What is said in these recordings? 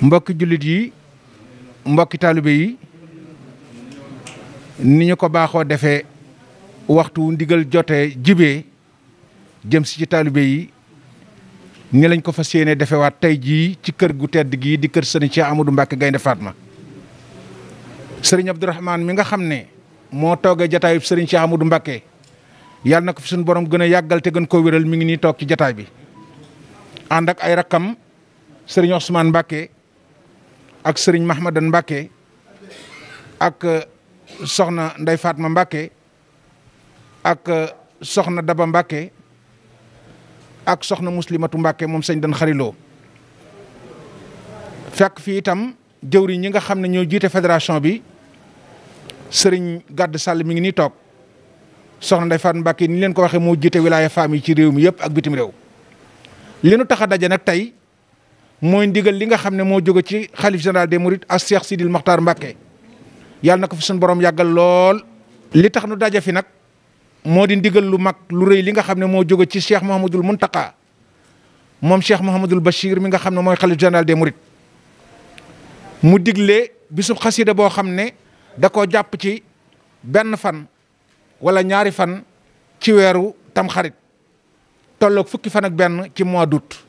Mbak julit yi mbokki taalibe yi niñu ko baaxoo defee waxtu ndigal jotee jibé jëm si ci taalibe yi ni lañ ko fas defé defewaat tey jii ci kër gu tedd gii di kër sëriñ Cheikh Amadou Mbacke Gaynde Fatma sëriñ Abdourahmane mi nga xam moo toogee jataayub sëriñ Cheikh Amadou Mbacké yàlla na ko fi suñu borom gën a yàggal te gën koo wéral mi ngi nii toog ci jataay bi ànd ay rakkam sëriñ Ousmane Mbacké ak sëriñ Mahmadan Mbacké ak euh, soxna Ndey Fatma Mbacké ak euh, soxna Daba Mbacké ak soxna Muslimatu Mbacké moom sëñ dan xariloo fekk fii itam jëwriñ ñi nga xam ne ñoo jiite fédération bi sëriñ Gàdd Sall mi ngi nii toog soxna Ndeye Fatou Mbacke ni leen ko waxee moo jiite wilaya femme yi ci réew mi yëpp ak bitim réew. li nu tax a daje nag tey mooy ndigal li nga xam ne moo jóge ci xalif général des Mourides ak Cheikh Sidil Mokhtar Mbacke yàlla na ko fi suñu borom yàggal lool. li tax nu daje fi nag moo di ndigal lu mag lu rëy li nga xam ne moo jóge ci Cheikh Mouhamadul Mountakha moom Cheikh Mouhamadul Bachir mi nga xam ne mooy xalif général des Mourides mu digle bisub xasida boo xam ne. da koo jàpp ci benn fan wala ñaari fan ci weeru tamxarit tolloog fukki fan ak benn ci mois d'août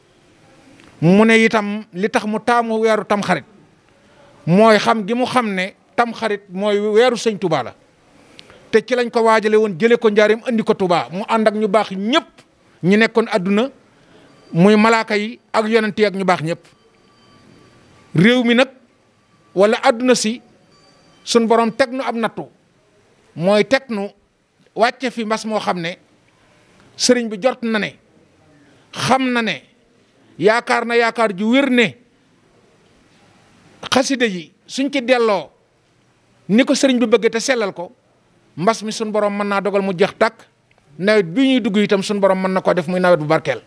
mu ne itam li tax mu taamu weeru tamxarit mooy xam gi mu xam ne tamxarit mooy weeru sëñ Touba la te ci lañ ko waajale woon jëlee ko njaarim andi ko Touba mu ànd ak ñu baax ñëpp ñu nekkoon adduna muy malaaka yi ak yonent yi ak ñu baax ñëpp réew mi nag wala adduna si sun borom teg nu ab nattu mooy teg nu wàcce fi mbas moo xam ne sëriñ bi jot na ne xam na ne yaakaar na yaakaar ju wér ne xaside ji suñ ci delloo ni ko sëriñ bi bëgg te sellal ko mbas mi sun borom mën naa dogal mu jeex takk nawet bi ñuy dugg itam sun borom mën na koo def muy nawet bu barkeel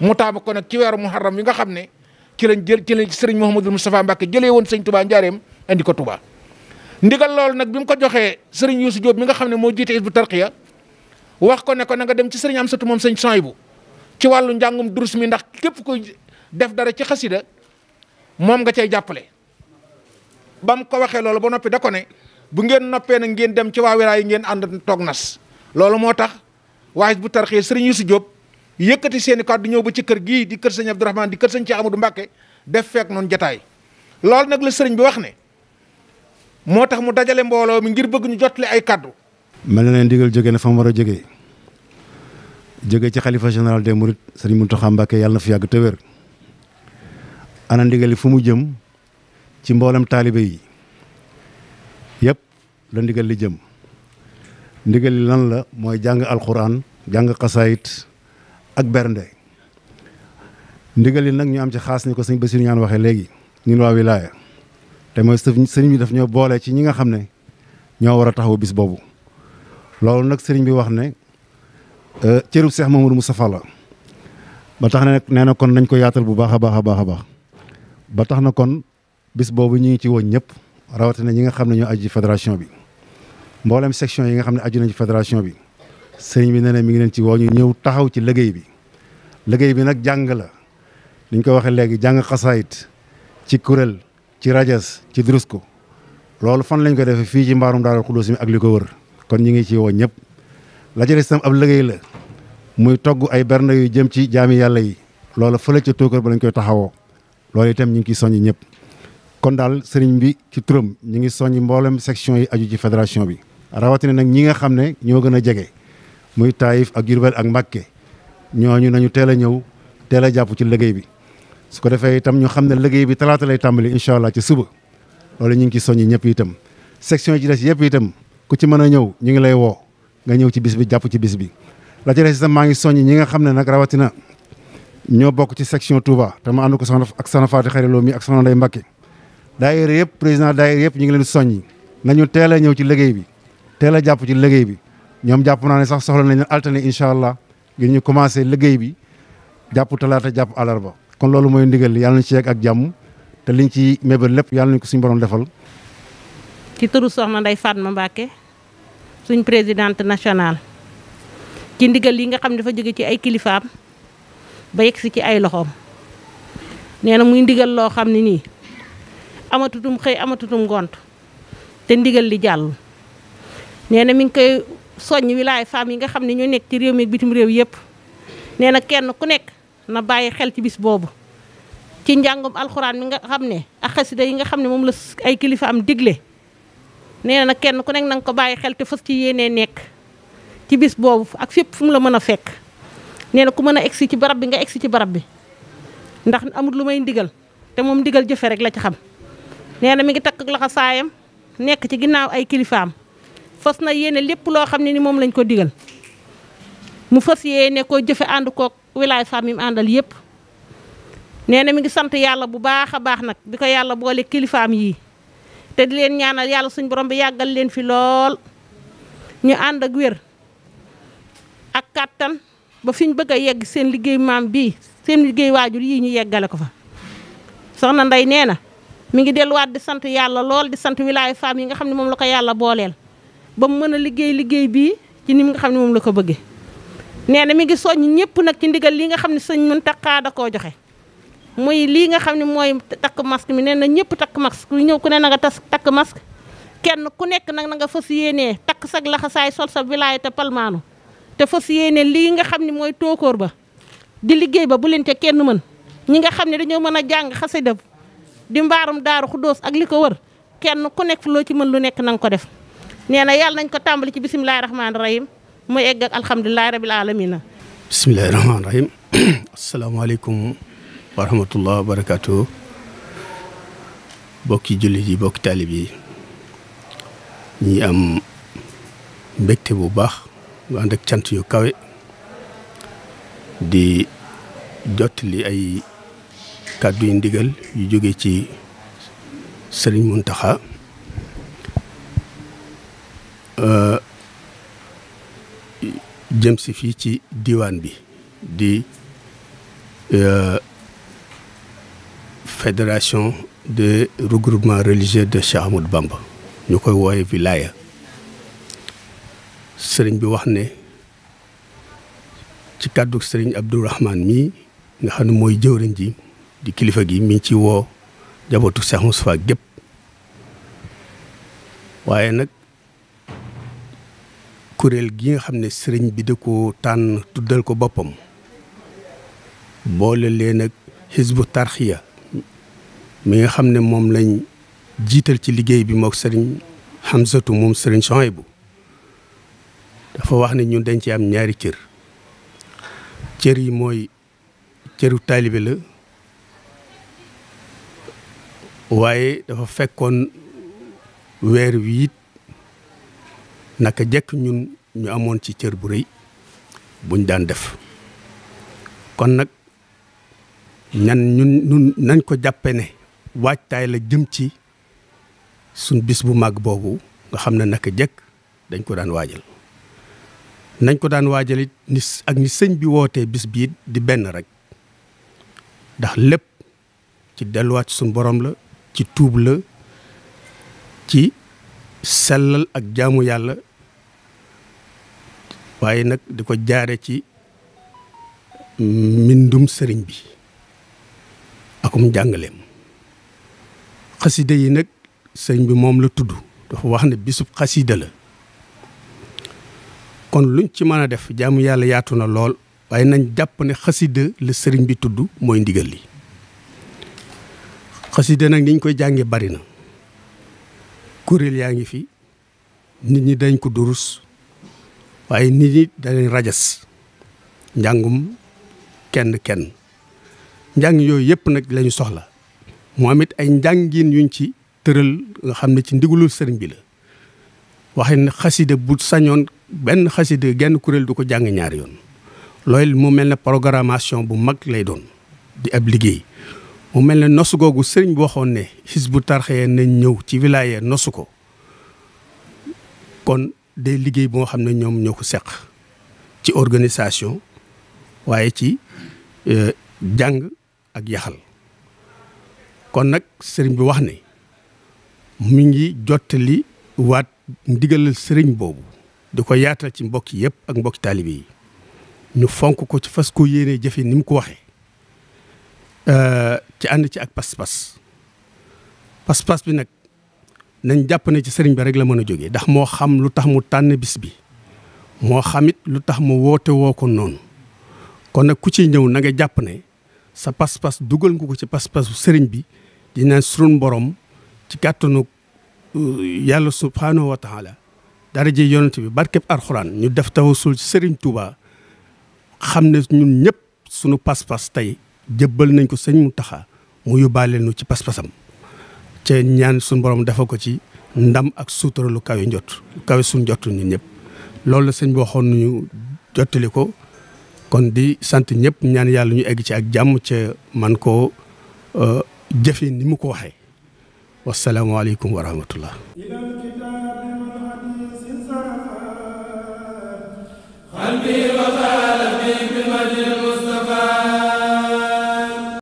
mu taamu ko nag ci weeru muharram yi nga xam ne ci lañ jël ci lañ sëriñ Mouhamadul Moustapha Mbacke jëlee woon sëñ Touba njaareem andi ko tubaa ndigal lol nak bimu ko joxee serigne Youssou Diop mi nga xam mo jité jiite tarqiya wax ko ne ko nga dem ci am satou mom serigne Sohaybu ci walu njangum durus mi ndax kep koy def dara ci khassida mom nga cey jappalé bam ko waxé lol bo nopi da ko ne bu ngeen noppee nak ngeen dem ci waa wilaay yi ngeen and tok nas lol moo tax waa Hizbut Tarqiyyah sëriñ Diop yëkëti seen i ñëw ba ci kër gi di kër serigne Abdourahmane di kër serigne Cheikh Amadou mbacké def fek non jotaay loolu nak le serigne bi wax ne motax mu dajale mbolo mi ngir bëgg ñu jotlé ay cadeau mel na ne ndigal jëgé na fa mu jëgé jëgé ci khalifa général des mourid serigne Mountakha Mbacké yàlla na fi yag te wër ana ndigal fu mu jëm ci mbolam talibé yi yépp la ndigal li jëm ndigal li lan la moy jang alquran jang qasayit ak bernde ndigal li nak ñu am ci xaas ni ko serigne bassir ñaan waxé légui wilaya te mooy sëriñ bi daf ñoo boolee ci ñi nga xam ne ñoo war a taxawu bis boobu loolu nag sëriñ bi wax ne euh, cërub Seex Mamadou Moustapha la ba tax ne nee na kon nañ ko yaatal bu baax a baax a baax a baax ba tax na kon bis boobu ñu ngi ci woon ñëpp rawatina ñi nga xam ne ñoo aju ci bi mboolem section yi nga xam ne aju nañ ci fédération bi sëriñ bi nee na mi ngi leen ci woo ñu ñëw taxaw ci liggéey bi liggéey bi nag jàng la ni ñu ko waxee léegi jàng xasaayit ci kuréel ci rajas ci drusko loolu fan lañ ko defee fii ci mbaarum daaral xudóos mi ak li ko wër kon ñu ngi ci woo ñëpp la jëre sam ab liggéey la muy togg ay berne yu jëm ci jaami yàlla yi loolu fële ca tóokër ba lañ koy taxawoo loolu itam ñu ngi ciy soññ ñëpp kon daal sëriñ bi ci turam ñu ngi soññ mboolem section yi aju ci fédération bi rawatina nag ñi nga xam ne ñoo gën a jege muy Taïf ak Jurbel ak Mbàkke ñooñu nañu teel a ñëw teel a jàpp ci liggéey bi su ko defee itam ñu xam ne liggéey bi talaata lay tàmbali incha allah ci suba loolu ñu ngi ci soññi ñëpp itam section ci des yëpp itam ku ci mën a ñëw ñu ngi lay woo nga ñëw ci bis bi jàpp ci bis bi la ci des itam maa ngi soññ ñi nga xam ne nag rawatina ñoo bokk ci section Touba te ma ànd ko soxna ak soxna Fatou Xari Lo mi ak soxna Ndeye Mbacke daayira yëpp président daayira yëpp ñu ngi leen soññi nañu teel a ñëw ci liggéey bi teel a jàpp ci liggéey bi ñoom jàpp naa ne sax soxla nañ leen alterné incha allah ngir ñu commencé liggéey bi jàpp talaata jàpp àllarba kon loolu mooy ndigal yàlla nañ ci yegg ak jàmm te liñ ci mébal lépp yàlla nañ ko suñu borom defal. ci turu soxna nday Fatma Mbacké suñ présidente nationale ci ndigal yi nga xam dafa jóge ci ay kilifaam ba yegg si ci ay loxoom nee muy ndigal loo xam nii amatutum xëy amatutum gont te ndigal li jàll. nee na mi ngi koy soññ wilaay femmes yi nga xam ne nekk ci réew mi bitim réew nee kenn ku nekk. na bàyyi xel ci bis boobu ci njàngum alxuraan mi nga xam ne ak xasida yi nga xam ne moom la ay kilifa am digle nee na kenn ku nekk na ko bàyyi xel te fës ci yéenee nekk ci bis boobu ak fépp fu mu la mën a fekk nee na ku mën a egsi ci barab bi nga egsi ci barab bi ndax amut lu may ndigal te moom digal jëfe rek la ci xam nee na mi ngi takk loxo saayam nekk ci ginnaaw ay kilifaam fës na yéene lépp loo xam ne ni moom lañ ko digal mu fas yéene koo jëfe ànd kook wilaay femme yi mu àndal yëpp nee na mi ngi sant yàlla bu baax a baax nag bi ko yàlla boole kilifaam yii te di leen ñaanal yàlla suñ borom bi yàggal leen fi lool ñu ànd ak wér ak kàttan ba fi ñu bëgg a yegg seen liggéey maam bii seen liggéey waajur yii ñu yeggale ko fa soxna Ndey nee na mu ngi delluwaat di sant yàlla lool di sant wilaayu femme yi nga xam ne moom la ko yàlla booleel ba mu mën a liggéey liggéey bii ci ni nga xam ne moom la ko bëggee nee na mi ngi soññ ñëpp nag ci ndigal lii nga xam ne sëñ Muntaxa da koo joxe mooy lii nga xam ne mooy takk masque mi nee na ñëpp takk masque ku ñëw ku ne na nga tas takk masque kenn ku nekk nag na nga fas yéenee takk sag laxasaay sol sa wilaay te palmaanu te fas yéene lii nga xam ni mooy tóokóor ba di liggéey ba bu leen te kenn mën ñi nga xam ne dañoo mën a jàng xasida di mbaarum daaru xudóos ak li ko wër kenn ku nekk loo ci mën lu nekk na nga ko def nee na yàlla nañ ko tàmbali ci bisimilahi rahmaani mu egg ak alhamdulilahi rabil alamina bismillahi rahmaani rahim alaykum wa rahmatullah wa barakatuh bokki julli ji bokki talib yi ñi am mbekté bu baax nga ànd ak cant yu kawe di jotli ay kàddu yi ndigal yu joggé ci serigne muntaha euh jëm si fii ci diwaan bi di euh, fédération de regroupement religieux de Cheikh Ahmadou Bamba ñu koy wooye wilaya sëriñ bi wax ne ci kàddu sëriñ Abdourahman mii nga xam ne mooy jëwriñ ji di kilifa gi mi ngi ci woo jabootu Cheikh Moustapha gépp waaye nag kuréel gi nga xam ne sëriñ bi da ko tànn tuddal ko boppam boole leen ak xisbu tarxiya mi nga xam ne moom lañ jiital ci liggéey bi mook sëriñ Hamsatu moom sëriñ Sohaybu dafa wax ne ñun dañ ci am ñaari cër cër yi mooy cëru taalibe la waaye dafa fekkoon weer wi naka jekk ñun ñu amoon ci cër bu rëy buñ daan def kon nag ñan ñun ñun nañ ko jàppe ne waajtaay la jëm ci suñ bis bu màgg boobu nga xam ne naka jekk dañ ko daan waajal nañ ko daan waajal it ak ni sëñ bi wootee bis bii di benn rek ndax lépp ci delluwaat suñ borom la ci tuub la ci sellal ak jaamu yàlla waaye nag di ko jaare ci mbindum sëriñ bi akum jàngaleem xasida yi nag sëriñ bi moom la tudd dafa wax ne bisub xasida la kon luñ ci mën a def jaamu yàlla yaatu na lool waaye nañ jàpp ne xasida la sëriñ bi tudd mooy ndigal li xasida nag niñ koy jàngee bari na Kuril yaangi fi nit ñi dañ ko durus waaye nit ñi dañ rajas njàngum kenn kenn njàng yooyu yep nag lañu soxla moom it ay njàngin yuñ ci tëral nga xam ne ci ndigulul sëriñ bi la waxe ne xasida bu sañoon benn xasida genn kuréel du ko jàng ñaari yoon loolu mu mel programmation bu mag lay doon di ab liggéey mu mel ne nosu googu sëriñ bi waxoon ne Hizbut Tarqiyyah nañ ñëw ci wilaya nosu ko kon de liggéey boo xam ne ñoom ñoo ko seq ci organisation waaye ci euh, jàng ak yaxal kon nag sëriñ bi wax ne mi ngi jottali waat ndigalal sëriñ boobu di ko yaatal ci mbokk yëpp ak mbokki taalibe yi ñu fonk ko ci fas ko yéene jëfe ni mu ko waxee ci ànd ci ak pas-pas pas-pas bi nag nañ jàpp ne ci sëriñ bi rek la mën a jógee ndax moo xam lu tax mu tànn bis bi moo xamit lu tax mu woote woo ko noonu kon nag ku ci ñëw na nga jàpp ne sa pas-pas dugal nga ko ci pas-pasu sëriñ bi di naan sunu borom ci kàttanu euh, yàlla subhaanahu wa dara daraje yonent bi barkeb alxuraan ñu def tawasul ci sëriñ Touba xam ne ñun ñëpp sunu pas-pas tey jëbbal nañ ko sëñ Mountakha mu yóbbaale nu ci pas-pasam te ñaan suñu borom dafa ko ci ndam ak suutara lu kawe njot kawe suñ jotu ñun ñëpp loolu la sëñ bi waxoon ñu jottali ko kon di sant ñëpp ñaan yàlla ñu egg ci ak jàmm ca man koo euh, jëfin ni mu ko waxee wasalaamaaleykum wa rahmatullah